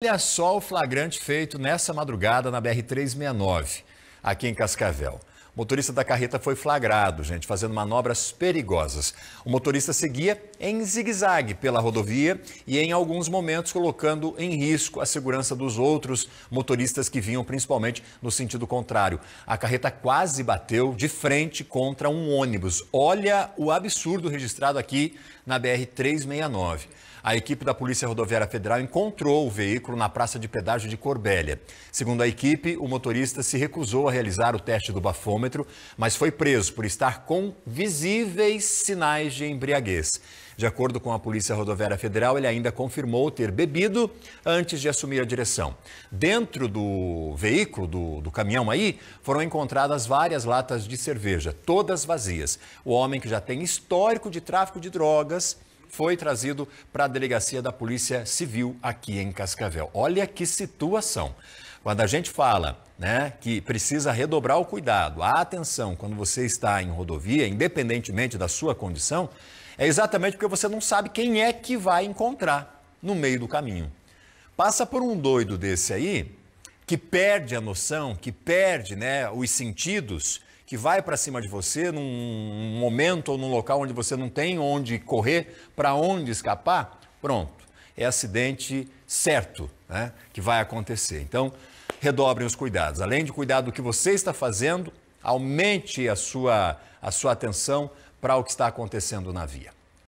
Olha só o flagrante feito nessa madrugada na BR-369, aqui em Cascavel motorista da carreta foi flagrado, gente, fazendo manobras perigosas. O motorista seguia em zigue-zague pela rodovia e, em alguns momentos, colocando em risco a segurança dos outros motoristas que vinham principalmente no sentido contrário. A carreta quase bateu de frente contra um ônibus. Olha o absurdo registrado aqui na BR-369. A equipe da Polícia Rodoviária Federal encontrou o veículo na praça de pedágio de Corbélia. Segundo a equipe, o motorista se recusou a realizar o teste do bafômetro quilômetro, mas foi preso por estar com visíveis sinais de embriaguez. De acordo com a Polícia Rodoviária Federal, ele ainda confirmou ter bebido antes de assumir a direção. Dentro do veículo, do, do, caminhão aí, foram encontradas várias latas de cerveja, todas vazias. O homem que já tem histórico de tráfico de drogas foi trazido para a delegacia da Polícia Civil aqui em Cascavel. Olha que situação. Quando a gente fala né, que precisa redobrar o cuidado, a atenção quando você está em rodovia, independentemente da sua condição, é exatamente porque você não sabe quem é que vai encontrar no meio do caminho. Passa por um doido desse aí, que perde a noção, que perde né, os sentidos que vai para cima de você num momento ou num local onde você não tem onde correr, para onde escapar, pronto, é acidente certo né, que vai acontecer. Então, redobrem os cuidados. Além de cuidar do que você está fazendo, aumente a sua, a sua atenção para o que está acontecendo na via.